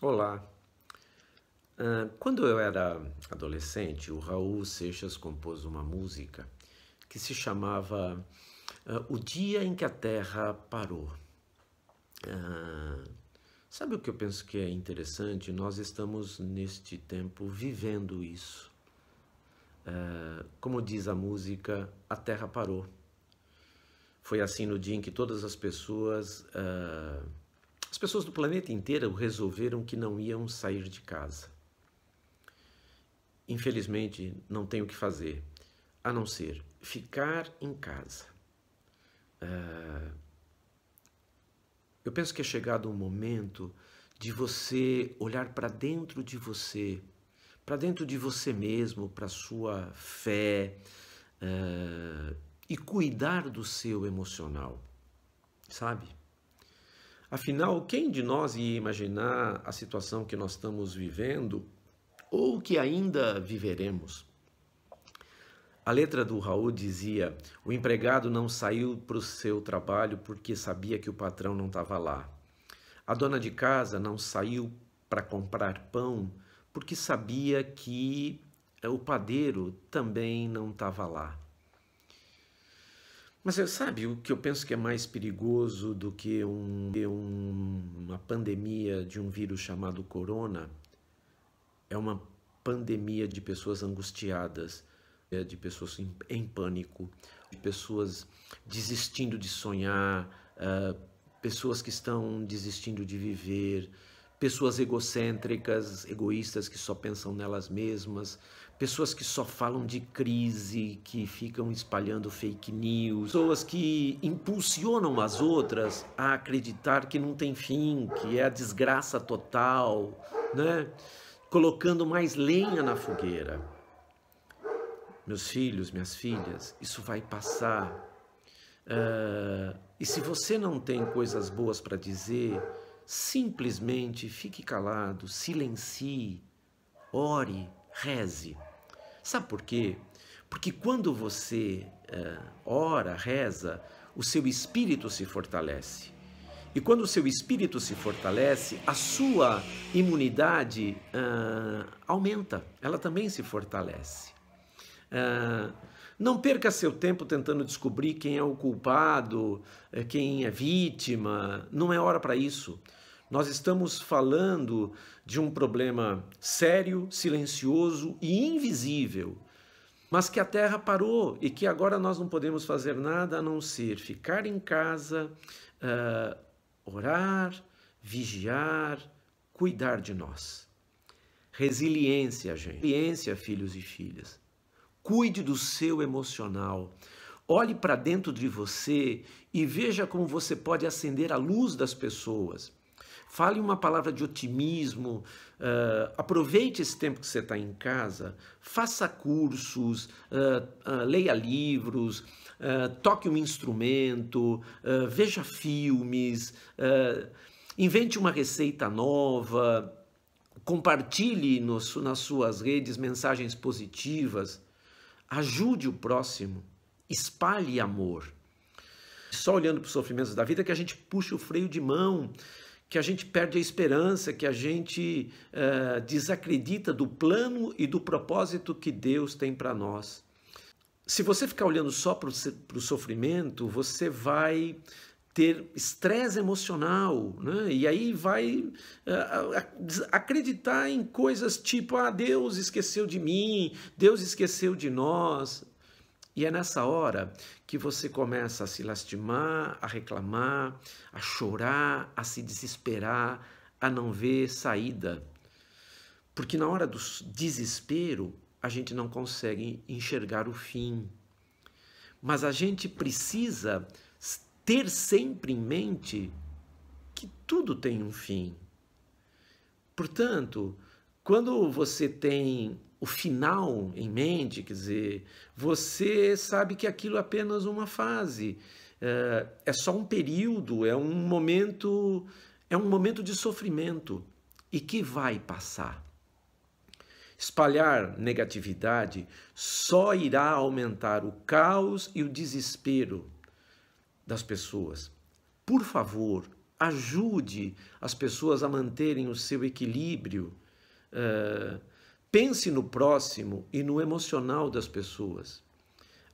Olá. Ah, quando eu era adolescente, o Raul Seixas compôs uma música que se chamava ah, O Dia em que a Terra Parou. Ah, sabe o que eu penso que é interessante? Nós estamos neste tempo vivendo isso. Como diz a música, a Terra parou. Foi assim no dia em que todas as pessoas as pessoas do planeta inteiro resolveram que não iam sair de casa. Infelizmente, não tem o que fazer a não ser ficar em casa. Ah, eu penso que é chegado um momento de você olhar para dentro de você, para dentro de você mesmo, para sua fé ah, e cuidar do seu emocional, sabe? Afinal, quem de nós ia imaginar a situação que nós estamos vivendo ou que ainda viveremos? A letra do Raul dizia: O empregado não saiu para o seu trabalho porque sabia que o patrão não estava lá. A dona de casa não saiu para comprar pão porque sabia que o padeiro também não estava lá. Mas você eh, sabe o que eu penso que é mais perigoso do que um, um, uma pandemia de um vírus chamado corona? É uma pandemia de pessoas angustiadas, eh, de pessoas em, em pânico, de pessoas desistindo de sonhar, uh, pessoas que estão desistindo de viver, pessoas egocêntricas, egoístas que só pensam nelas mesmas, pessoas que só falam de crise, que ficam espalhando fake news, pessoas que impulsionam as outras a acreditar que não tem fim, que é a desgraça total, né? Colocando mais lenha na fogueira. Meus filhos, minhas filhas, isso vai passar. Uh, e se você não tem coisas boas para dizer, simplesmente fique calado, silencie, ore, reze. Sabe por quê? Porque quando você eh, ora, reza, o seu espírito se fortalece. E quando o seu espírito se fortalece, a sua imunidade ah, aumenta, ela também se fortalece. Ah, não perca seu tempo tentando descobrir quem é o culpado, eh, quem é vítima, não é hora para isso. Nós estamos falando de um problema sério, silencioso e invisível, mas que a Terra parou e que agora nós não podemos fazer nada a não ser ficar em casa, uh, orar, vigiar, cuidar de nós. Resiliência, gente. Resiliência, filhos e filhas. Cuide do seu emocional. Olhe para dentro de você e veja como você pode acender a luz das pessoas. Fale uma palavra de otimismo. Uh, aproveite esse tempo que você está em casa. Faça cursos, uh, uh, leia livros, toque um instrumento, veja filmes, invente uma receita nova. Compartilhe no, nas suas redes mensagens positivas. Ajude o próximo. Espalhe amor. Só olhando para os sofrimentos da vida que a gente puxa o freio de mão que a gente perde a esperança, que a gente uh, desacredita do plano e do propósito que Deus tem para nós. Se você ficar olhando só para o sofrimento, você vai ter estresse emocional, né? e aí vai uh, acreditar em coisas tipo: ah, Deus esqueceu de mim, Deus esqueceu de nós. E é nessa hora que você começa a se lastimar, a reclamar, a chorar, a se desesperar, a não ver saída. Porque na hora do desespero, a gente não consegue enxergar o fim. Mas a gente precisa ter sempre em mente que tudo tem um fim. Portanto, quando você tem o final em mente, quer dizer, você sabe que aquilo é apenas uma fase, eh, é, só um período, é um momento, é um momento de sofrimento e que vai passar. Espalhar negatividade só irá aumentar o caos e o desespero das pessoas. Por favor, ajude as pessoas a manterem o seu equilíbrio. Uh, Pense no próximo e no emocional das pessoas.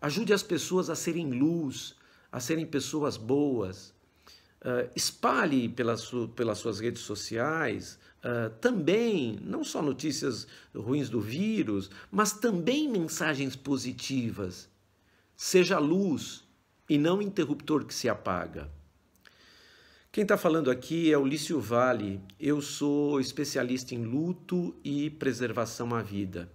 Ajude as pessoas a serem luz, a serem pessoas boas. Uh, espalhe pelas, su pelas suas redes sociais uh, também, não só notícias ruins do vírus, mas também mensagens positivas. Seja luz e não interruptor que se apaga. Quem está falando aqui é Ulício Vale. Eu sou especialista em luto e preservação à vida.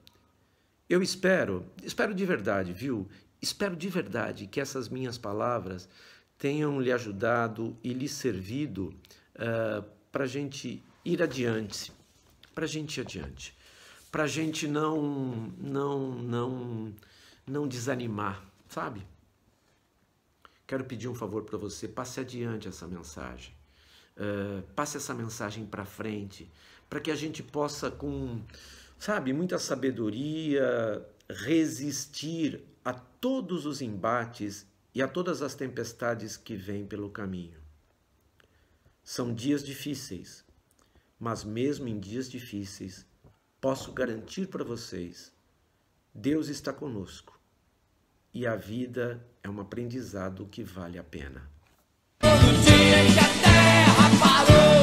Eu espero, espero de verdade, viu? Espero de verdade que essas minhas palavras tenham lhe ajudado e lhe servido uh, ah, para a gente ir adiante, para a gente ir adiante, para a gente não, não, não, não desanimar, sabe? quero pedir um favor para você: passe adiante essa mensagem. Uh, passe essa mensagem para frente, para que a gente possa, com, sabe, muita sabedoria, resistir a todos os embates e a todas as tempestades que vêm pelo caminho. São dias difíceis, mas mesmo em dias difíceis, posso garantir para vocês: Deus está conosco e a vida é um aprendizado que vale a pena. Todo dia que a terra parou.